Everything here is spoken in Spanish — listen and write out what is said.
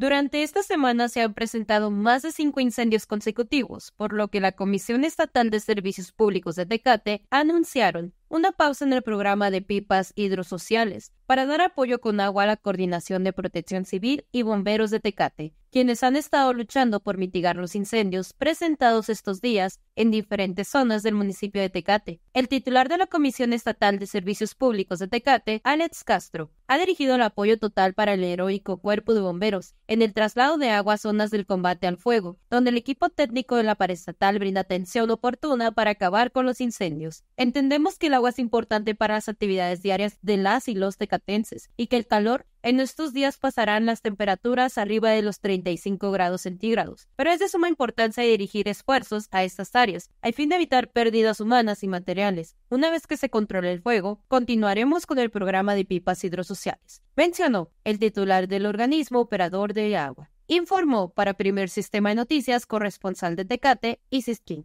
Durante esta semana se han presentado más de cinco incendios consecutivos, por lo que la Comisión Estatal de Servicios Públicos de Tecate anunciaron una pausa en el programa de pipas hidrosociales para dar apoyo con agua a la Coordinación de Protección Civil y Bomberos de Tecate, quienes han estado luchando por mitigar los incendios presentados estos días en diferentes zonas del municipio de Tecate. El titular de la Comisión Estatal de Servicios Públicos de Tecate, Alex Castro, ha dirigido el apoyo total para el heroico cuerpo de bomberos en el traslado de agua a zonas del combate al fuego, donde el equipo técnico de la estatal brinda atención oportuna para acabar con los incendios. Entendemos que el agua es importante para las actividades diarias de las y los tecatenses y que el calor en estos días pasarán las temperaturas arriba de los 35 grados centígrados, pero es de suma importancia dirigir esfuerzos a estas áreas, al fin de evitar pérdidas humanas y materiales. Una vez que se controle el fuego, continuaremos con el programa de pipas hidrosociales, mencionó el titular del organismo operador de agua. Informó para Primer Sistema de Noticias corresponsal de Tecate, King.